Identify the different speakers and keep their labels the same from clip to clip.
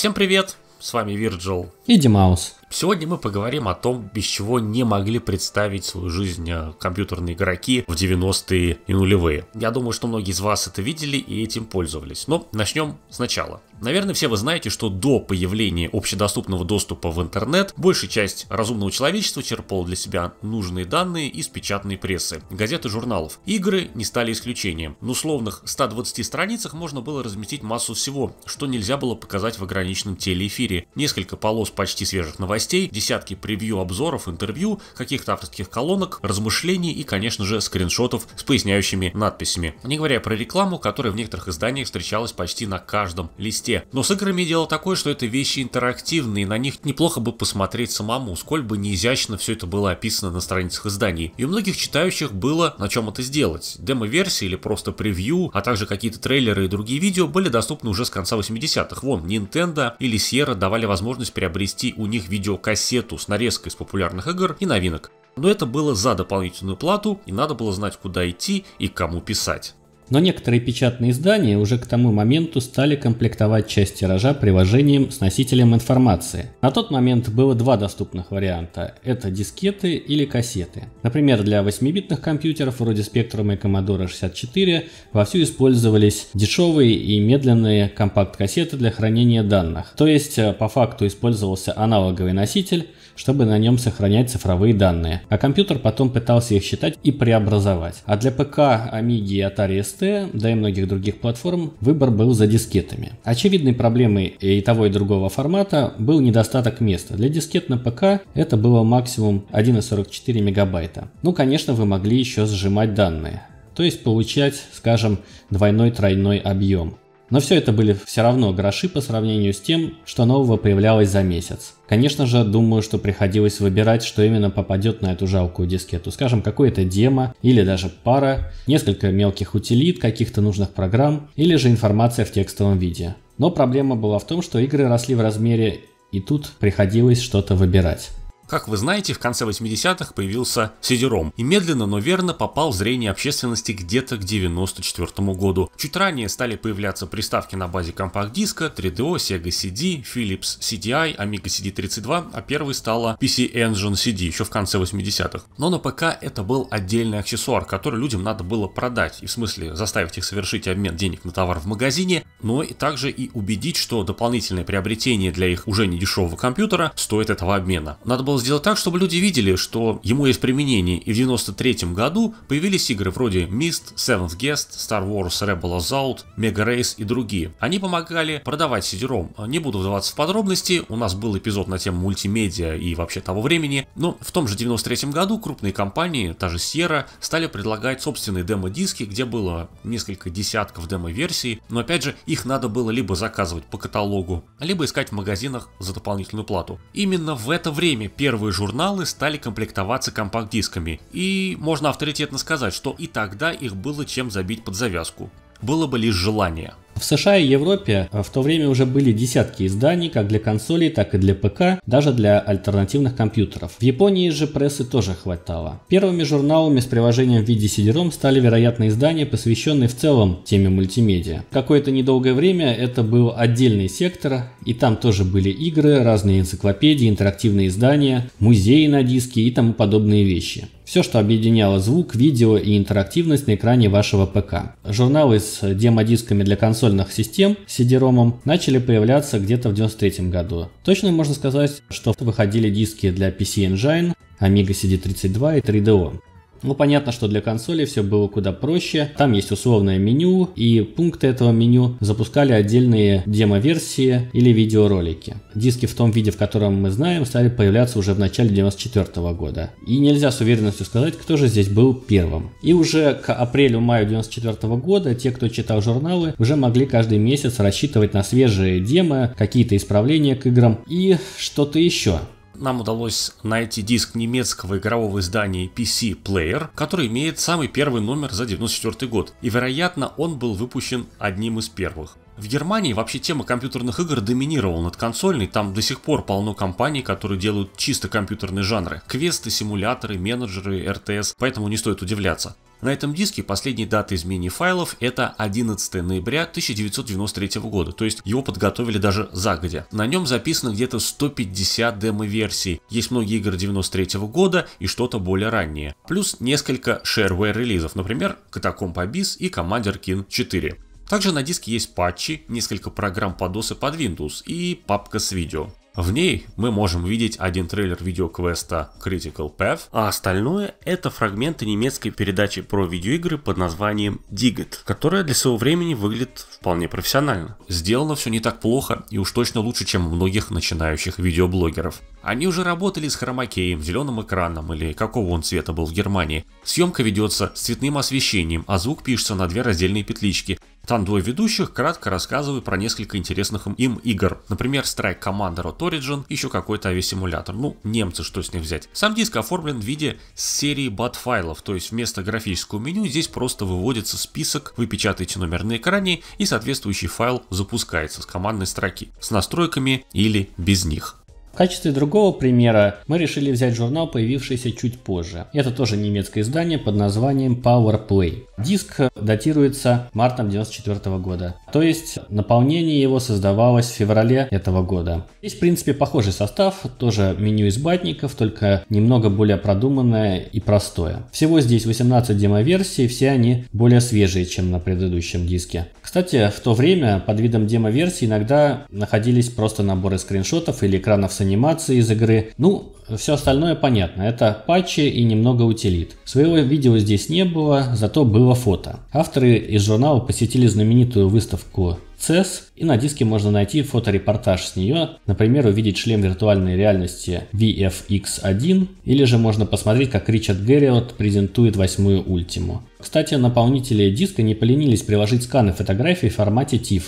Speaker 1: Всем привет, с вами Вирджил
Speaker 2: и Димаус.
Speaker 1: Сегодня мы поговорим о том, без чего не могли представить свою жизнь э, компьютерные игроки в 90-е и нулевые. Я думаю, что многие из вас это видели и этим пользовались. Но начнем сначала. Наверное, все вы знаете, что до появления общедоступного доступа в интернет большая часть разумного человечества черпала для себя нужные данные из печатной прессы, газет и журналов. Игры не стали исключением. На условных 120 страницах можно было разместить массу всего, что нельзя было показать в ограниченном телеэфире. Несколько полос почти свежих новостей новостей, десятки превью обзоров, интервью, каких-то авторских колонок, размышлений и, конечно же, скриншотов с поясняющими надписями. Не говоря про рекламу, которая в некоторых изданиях встречалась почти на каждом листе. Но с играми дело такое, что это вещи интерактивные, на них неплохо бы посмотреть самому, сколь бы не изящно все это было описано на страницах изданий. И у многих читающих было на чем это сделать. Демо-версии или просто превью, а также какие-то трейлеры и другие видео были доступны уже с конца 80-х. Вон, Nintendo или Sierra давали возможность приобрести у них видео видеокассету с нарезкой из популярных игр и новинок. Но это было за дополнительную плату, и надо было знать, куда идти и кому писать
Speaker 2: но некоторые печатные издания уже к тому моменту стали комплектовать часть тиража приложением с носителем информации. На тот момент было два доступных варианта – это дискеты или кассеты. Например, для 8-битных компьютеров вроде Spectrum и Commodore 64 вовсю использовались дешевые и медленные компакт-кассеты для хранения данных. То есть, э, по факту использовался аналоговый носитель, чтобы на нем сохранять цифровые данные. А компьютер потом пытался их считать и преобразовать. А для ПК, Amiga и Atari ST XT, да и многих других платформ, выбор был за дискетами. Очевидной проблемой и того и другого формата был недостаток места. Для дискет на ПК это было максимум 1,44 мегабайта. Ну, конечно, вы могли еще сжимать данные, то есть получать, скажем, двойной-тройной объем. Но все это были все равно гроши по сравнению с тем, что нового появлялось за месяц. Конечно же, думаю, что приходилось выбирать, что именно попадет на эту жалкую дискету. Скажем, какое-то демо или даже пара, несколько мелких утилит каких-то нужных программ или же информация в текстовом виде. Но проблема была в том, что игры росли в размере и тут приходилось что-то выбирать.
Speaker 1: Как вы знаете, в конце 80-х появился CD-ROM и медленно, но верно попал в зрение общественности где-то к 94 году. Чуть ранее стали появляться приставки на базе компакт-диска, 3DO, Sega CD, Philips CDI, Amiga CD32, а первой стала PC Engine CD еще в конце 80-х. Но на ПК это был отдельный аксессуар, который людям надо было продать, и в смысле заставить их совершить обмен денег на товар в магазине, но и также и убедить, что дополнительное приобретение для их уже не дешевого компьютера стоит этого обмена. Надо было сделать так, чтобы люди видели, что ему есть применение, и в 93 году появились игры вроде Myst, Seventh Guest, Star Wars, Rebel Assault, Mega Race и другие. Они помогали продавать сидером. Не буду вдаваться в подробности, у нас был эпизод на тему мультимедиа и вообще того времени, но в том же 93 году крупные компании, та же Sierra, стали предлагать собственные демо-диски, где было несколько десятков демо-версий, но опять же, их надо было либо заказывать по каталогу, либо искать в магазинах за дополнительную плату. Именно в это время первый первые журналы стали комплектоваться компакт-дисками, и можно авторитетно сказать, что и тогда их было чем забить под завязку. Было бы лишь желание.
Speaker 2: В США и Европе э, в то время уже были десятки изданий как для консолей, так и для ПК, даже для альтернативных компьютеров. В Японии же прессы тоже хватало. Первыми журналами с приложением в виде CD-ROM стали, вероятно, издания, посвященные в целом теме мультимедиа. Какое-то недолгое время это был отдельный сектор, и там тоже были игры, разные энциклопедии, интерактивные издания, музеи на диске и тому подобные вещи. Все, что объединяло звук, видео и интерактивность на экране вашего ПК. Журналы с демо-дисками для консольных систем CD-ROM начали появляться где-то в 93 году. Точно можно сказать, что выходили диски для PC Engine, Amiga CD32 и 3DO. Ну, понятно, что для консоли все было куда проще. Там есть условное меню, и пункты этого меню запускали отдельные демо-версии или видеоролики. Диски в том виде, в котором мы знаем, стали появляться уже в начале 94 года. И нельзя с уверенностью сказать, кто же здесь был первым. И уже к апрелю-маю 94 года те, кто читал журналы, уже могли каждый месяц рассчитывать на свежие демо, какие-то исправления к играм и что-то еще
Speaker 1: нам удалось найти диск немецкого игрового издания PC Player, который имеет самый первый номер за 1994 год, и, вероятно, он был выпущен одним из первых. В Германии вообще тема компьютерных игр доминировала над консольной, там до сих пор полно компаний, которые делают чисто компьютерные жанры. Квесты, симуляторы, менеджеры, РТС, поэтому не стоит удивляться. На этом диске последней даты изменения файлов это 11 ноября 1993 года, то есть его подготовили даже загодя. На нем записано где-то 150 демо-версий, есть многие игры 93 года и что-то более раннее, плюс несколько shareware релизов например, Catacomb Abyss и Commander King 4. Также на диске есть патчи, несколько программ под DOS и под Windows и папка с видео. В ней мы можем видеть один трейлер видеоквеста Critical Path, а остальное это фрагменты немецкой передачи про видеоигры под названием Digit, которая для своего времени выглядит вполне профессионально. Сделано все не так плохо и уж точно лучше, чем у многих начинающих видеоблогеров. Они уже работали с хромакеем, зеленым экраном или какого он цвета был в Германии. Съемка ведется с цветным освещением, а звук пишется на две раздельные петлички, там двое ведущих кратко рассказывают про несколько интересных им игр. Например, Strike Commander от Origin, еще какой-то авиасимулятор. Ну, немцы, что с них взять. Сам диск оформлен в виде серии бат-файлов, то есть вместо графического меню здесь просто выводится список, вы печатаете номер на экране и соответствующий файл запускается с командной строки, с настройками или без них.
Speaker 2: В качестве другого примера мы решили взять журнал, появившийся чуть позже. Это тоже немецкое издание под названием Power Play. Диск датируется мартом 1994 года, то есть наполнение его создавалось в феврале этого года. Здесь, в принципе, похожий состав, тоже меню из батников, только немного более продуманное и простое. Всего здесь 18 демо-версий, все они более свежие, чем на предыдущем диске. Кстати, в то время под видом демо-версии иногда находились просто наборы скриншотов или экранов анимации из игры. Ну, все остальное понятно, это патчи и немного утилит. Своего видео здесь не было, зато было фото. Авторы из журнала посетили знаменитую выставку CES, и на диске можно найти фоторепортаж с нее, например, увидеть шлем виртуальной реальности VFX1, или же можно посмотреть, как Ричард Герриот презентует восьмую ультиму. Кстати, наполнители диска не поленились приложить сканы фотографий в формате TIFF,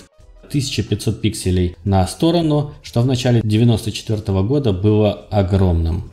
Speaker 2: 1500 пикселей на сторону, что в начале 1994 года было огромным.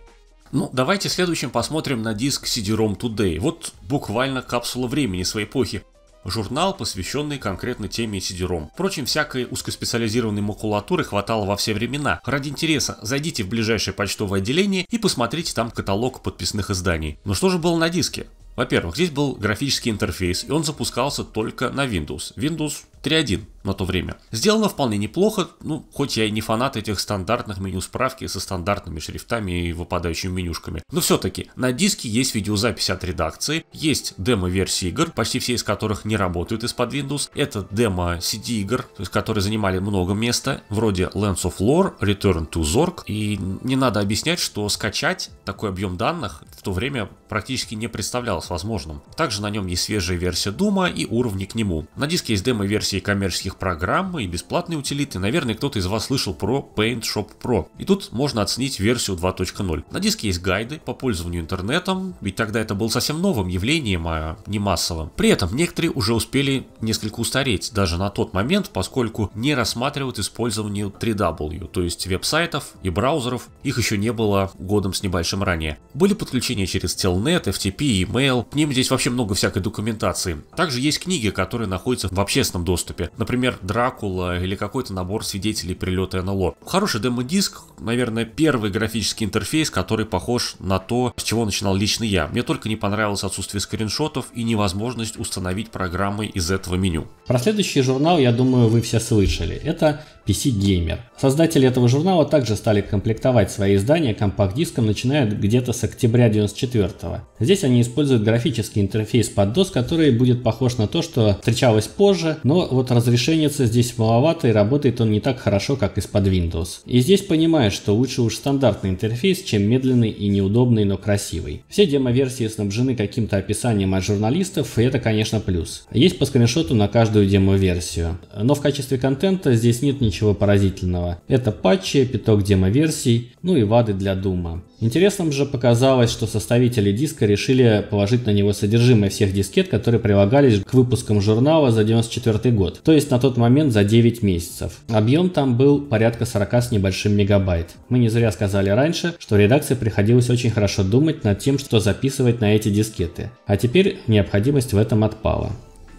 Speaker 1: Ну, давайте следующим посмотрим на диск CD-ROM Today. Вот буквально капсула времени своей эпохи. Журнал, посвященный конкретной теме CD-ROM. Впрочем, всякой узкоспециализированной макулатуры хватало во все времена. Ради интереса, зайдите в ближайшее почтовое отделение и посмотрите там каталог подписных изданий. Но ну что же было на диске? Во-первых, здесь был графический интерфейс, и он запускался только на Windows. Windows 3.1 на то время. Сделано вполне неплохо, ну, хоть я и не фанат этих стандартных меню справки со стандартными шрифтами и выпадающими менюшками. Но все-таки, на диске есть видеозапись от редакции, есть демо-версии игр, почти все из которых не работают из-под Windows. Это демо CD игр, то есть которые занимали много места, вроде Lens of Lore, Return to Zork. И не надо объяснять, что скачать такой объем данных в то время практически не представлялось возможным. Также на нем есть свежая версия Дума и уровни к нему. На диске есть демо версии версии коммерческих программ и бесплатные утилиты, наверное, кто-то из вас слышал про Paint Shop Pro. И тут можно оценить версию 2.0. На диске есть гайды по пользованию интернетом, ведь тогда это было совсем новым явлением, а не массовым. При этом некоторые уже успели несколько устареть, даже на тот момент, поскольку не рассматривают использование 3W, то есть веб-сайтов и браузеров, их еще не было годом с небольшим ранее. Были подключения через Telnet, FTP, email, к ним здесь вообще много всякой документации. Также есть книги, которые находятся в общественном доступе доступе. Например, Дракула или какой-то набор свидетелей прилета НЛО. Хороший демо-диск, наверное, первый графический интерфейс, который похож на то, с чего начинал лично я. Мне только не понравилось отсутствие скриншотов и невозможность установить программы из этого меню.
Speaker 2: Про следующий журнал, я думаю, вы все слышали. Это PC Gamer. Создатели этого журнала также стали комплектовать свои издания компакт-диском, начиная где-то с октября 94 -го. Здесь они используют графический интерфейс под DOS, который будет похож на то, что встречалось позже, но вот разрешение здесь маловато и работает он не так хорошо, как из-под Windows. И здесь понимаешь, что лучше уж стандартный интерфейс, чем медленный и неудобный, но красивый. Все демо-версии снабжены каким-то описанием от журналистов, и это, конечно, плюс. Есть по скриншоту на каждую демо-версию. Но в качестве контента здесь нет ничего поразительного. Это патчи, пяток демо-версий, ну и вады для Дума. Интересным же показалось, что составители диска решили положить на него содержимое всех дискет, которые прилагались к выпускам журнала за 1994 год, то есть на тот момент за 9 месяцев. Объем там был порядка 40 с небольшим мегабайт. Мы не зря сказали раньше, что редакции приходилось очень хорошо думать над тем, что записывать на эти дискеты. А теперь необходимость в этом отпала.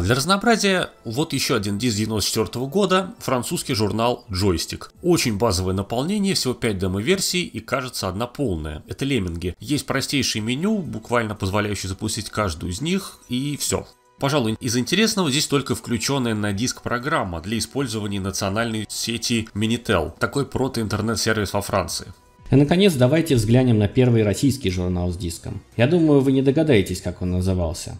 Speaker 1: Для разнообразия вот еще один диск 94 года, французский журнал «Джойстик». Очень базовое наполнение, всего 5 демо-версий и кажется одна полная. Это лемминги. Есть простейшее меню, буквально позволяющее запустить каждую из них и все. Пожалуй, из интересного здесь только включенная на диск программа для использования национальной сети Minitel, такой прото-интернет-сервис во Франции.
Speaker 2: И, э, наконец, давайте взглянем на первый российский журнал с диском. Я думаю, вы не догадаетесь, как он назывался.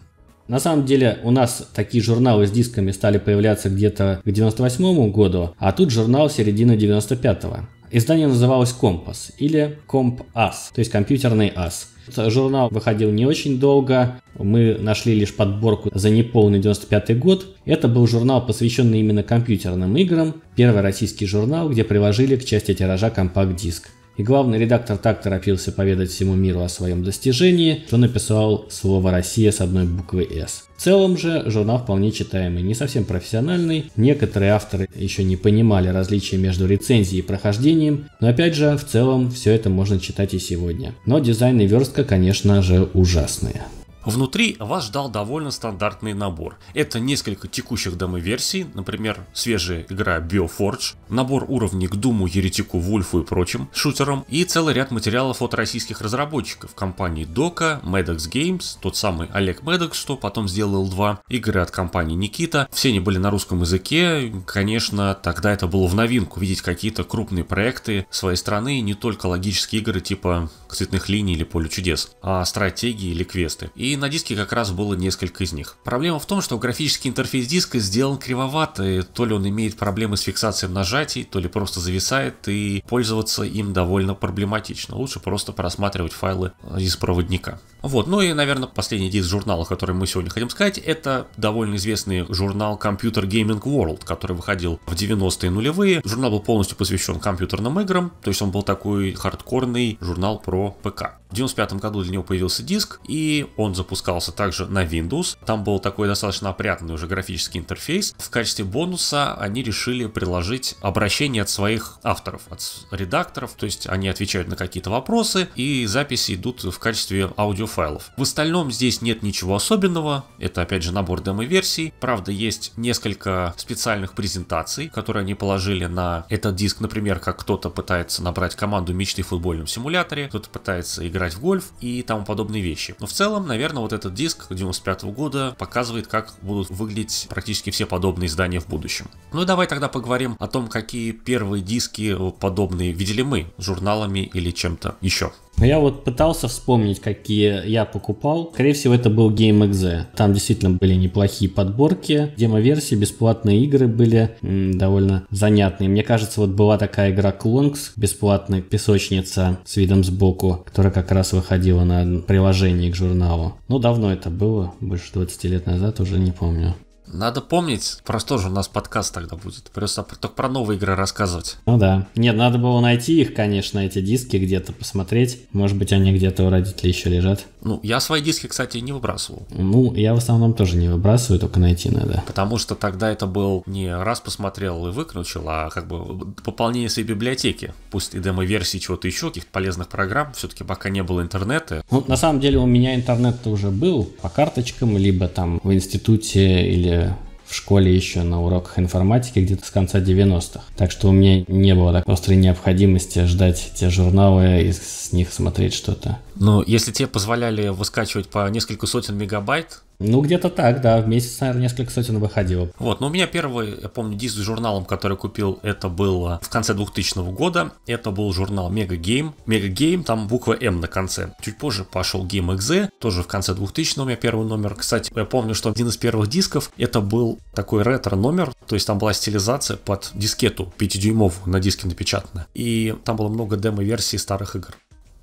Speaker 2: На самом деле у нас такие журналы с дисками стали появляться где-то к 98 году, а тут журнал середины 95-го. Издание называлось «Компас» или «Комп-Ас», то есть «Компьютерный ас». Журнал выходил не очень долго, мы нашли лишь подборку за неполный 95 год. Это был журнал, посвященный именно компьютерным играм, первый российский журнал, где приложили к части тиража компакт-диск. И главный редактор так торопился поведать всему миру о своем достижении, что написал слово «Россия» с одной буквы «С». В целом же журнал вполне читаемый, не совсем профессиональный. Некоторые авторы еще не понимали различия между рецензией и прохождением, но опять же, в целом все это можно читать и сегодня. Но дизайн и верстка, конечно же, ужасные.
Speaker 1: Внутри вас ждал довольно стандартный набор. Это несколько текущих демо-версий, например, свежая игра Bioforge, набор уровней к Думу, Еретику, Вульфу и прочим шутерам, и целый ряд материалов от российских разработчиков компании Дока, Maddox Games, тот самый Олег Maddox, что потом сделал два, игры от компании Никита. Все они были на русском языке, конечно, тогда это было в новинку, видеть какие-то крупные проекты своей страны, не только логические игры типа цветных линий или поле чудес, а стратегии или квесты. И и на диске как раз было несколько из них. Проблема в том, что графический интерфейс диска сделан кривовато, и то ли он имеет проблемы с фиксацией нажатий, то ли просто зависает, и пользоваться им довольно проблематично. Лучше просто просматривать файлы э, из проводника. Вот, ну и, наверное, последний диск журнала, который мы сегодня хотим сказать, это довольно известный журнал Computer Gaming World, который выходил в 90-е нулевые. Журнал был полностью посвящен компьютерным играм, то есть он был такой хардкорный журнал про ПК. В 95 году для него появился диск, и он запускался также на Windows. Там был такой достаточно опрятный уже графический интерфейс. В качестве бонуса они решили приложить обращение от своих авторов, от редакторов, то есть они отвечают на какие-то вопросы, и записи идут в качестве аудиофайлов. В остальном здесь нет ничего особенного, это опять же набор демо-версий. Правда, есть несколько специальных презентаций, которые они положили на этот диск, например, как кто-то пытается набрать команду мечты в футбольном симуляторе, кто-то пытается играть играть в гольф и тому подобные вещи. Но в целом, наверное, вот этот диск 95 -го года показывает, как будут выглядеть практически все подобные издания в будущем. Ну и давай тогда поговорим о том, какие первые диски подобные видели мы, журналами или чем-то еще
Speaker 2: я вот пытался вспомнить, какие я покупал. Скорее всего, это был GameXZ. Там действительно были неплохие подборки, демо-версии, бесплатные игры были м, довольно занятные. Мне кажется, вот была такая игра Клонкс, бесплатная песочница с видом сбоку, которая как раз выходила на приложение к журналу. Ну, давно это было, больше 20 лет назад, уже не помню.
Speaker 1: Надо помнить, просто же у нас подкаст тогда будет. Просто только про новые игры рассказывать. Ну да. Нет, надо
Speaker 2: было найти их, конечно, эти диски где-то посмотреть. Может быть, они где-то у родителей еще лежат. Ну,
Speaker 1: я свои диски, кстати, не выбрасывал.
Speaker 2: Ну, я в основном тоже не выбрасываю, только найти надо.
Speaker 1: Потому что тогда это был не раз посмотрел и выключил, а как бы пополнение своей библиотеки. Пусть и демо-версии чего-то еще, каких-то полезных программ, все-таки пока не было интернета.
Speaker 2: Ну, на самом деле у меня интернет уже был по карточкам, либо там в институте или в школе еще на уроках информатики где-то с конца 90-х. Так что у меня не было такой острой необходимости ждать те журналы и с них смотреть что-то.
Speaker 1: Ну, если тебе позволяли выскачивать по несколько сотен мегабайт,
Speaker 2: ну, где-то так, да. В месяц, наверное, несколько сотен выходило.
Speaker 1: Вот, но у меня первый, я помню, диск с журналом, который купил, это было в конце 2000 года. Это был журнал Mega Game, Mega Game, там буква М на конце. Чуть позже пошел Game XZ, тоже в конце 2000 у меня первый номер. Кстати, я помню, что один из первых дисков, это был такой ретро-номер, то есть там была стилизация под дискету 5-дюймов на диске напечатанная, И там было много демо-версий старых игр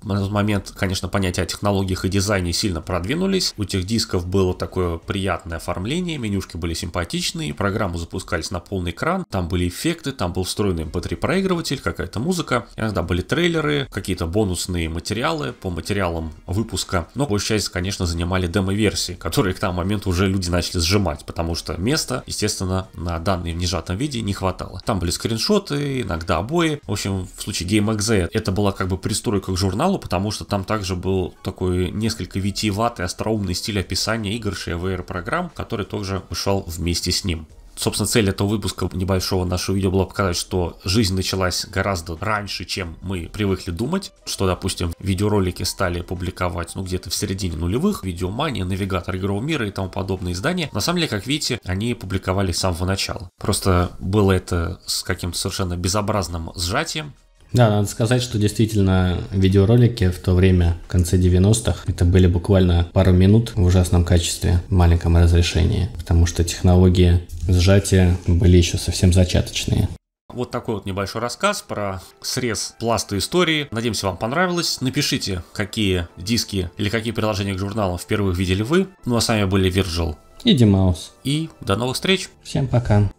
Speaker 1: на тот момент, конечно, понятия о технологиях и дизайне сильно продвинулись. У тех дисков было такое приятное оформление, менюшки были симпатичные, программы запускались на полный экран, там были эффекты, там был встроенный MP3 эм проигрыватель, какая-то музыка, иногда были трейлеры, какие-то бонусные материалы по материалам выпуска, но большая часть, конечно, занимали демо-версии, которые к тому моменту уже люди начали сжимать, потому что места, естественно, на данные в нежатом виде не хватало. Там были скриншоты, иногда обои, в общем, в случае GameXZ это была как бы пристройка к журналу, сериалу, потому что там также был такой несколько витиеватый, остроумный стиль описания игр шейвейр программ, который тоже ушел вместе с ним. Собственно, цель этого выпуска небольшого нашего видео была показать, что жизнь началась гораздо раньше, чем мы привыкли думать. Что, допустим, видеоролики стали публиковать, ну, где-то в середине нулевых, Видеомания, Навигатор игрового мира и тому подобные издания. На самом деле, как видите, они публиковались с самого начала. Просто было это с каким-то совершенно безобразным сжатием,
Speaker 2: да, надо сказать, что действительно видеоролики в то время, в конце 90-х, это были буквально пару минут в ужасном качестве, в маленьком разрешении, потому что технологии сжатия были еще совсем зачаточные.
Speaker 1: Вот такой вот небольшой рассказ про срез пласта истории. Надеемся, вам понравилось. Напишите, какие диски или какие приложения к журналу впервые видели вы. Ну а с вами были Virgil
Speaker 2: и Димаус.
Speaker 1: И до новых встреч. Всем пока.